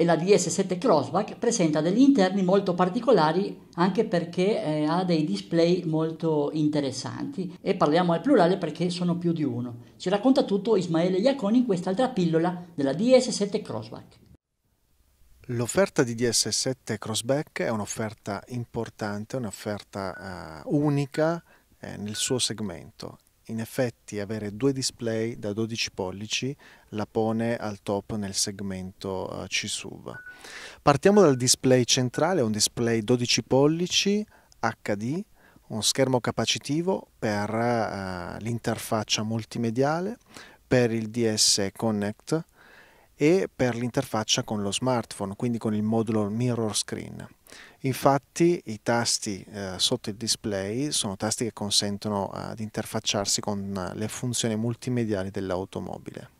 e la DS7 Crossback presenta degli interni molto particolari anche perché eh, ha dei display molto interessanti e parliamo al plurale perché sono più di uno. Ci racconta tutto Ismaele Iaconi in quest'altra pillola della DS7 Crossback. L'offerta di DS7 Crossback è un'offerta importante, un'offerta uh, unica eh, nel suo segmento in effetti avere due display da 12 pollici la pone al top nel segmento eh, C-SUV. Partiamo dal display centrale, un display 12 pollici HD, uno schermo capacitivo per uh, l'interfaccia multimediale, per il DS Connect, e per l'interfaccia con lo smartphone, quindi con il modulo mirror screen. Infatti i tasti eh, sotto il display sono tasti che consentono eh, di interfacciarsi con eh, le funzioni multimediali dell'automobile.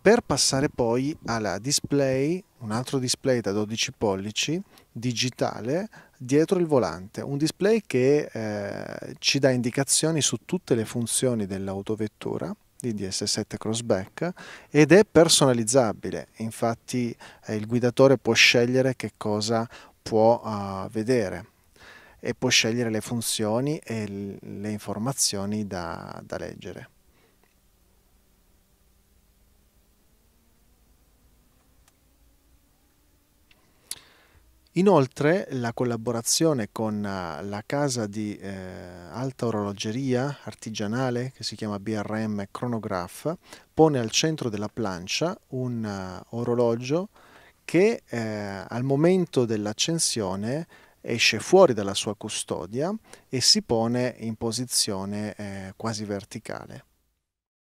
Per passare poi alla display, un altro display da 12 pollici digitale dietro il volante, un display che eh, ci dà indicazioni su tutte le funzioni dell'autovettura di DS7 Crossback ed è personalizzabile, infatti eh, il guidatore può scegliere che cosa può uh, vedere e può scegliere le funzioni e le informazioni da, da leggere. Inoltre la collaborazione con eh, la casa di eh, alta orologeria artigianale che si chiama BRM Chronograph pone al centro della plancia un uh, orologio che eh, al momento dell'accensione esce fuori dalla sua custodia e si pone in posizione eh, quasi verticale.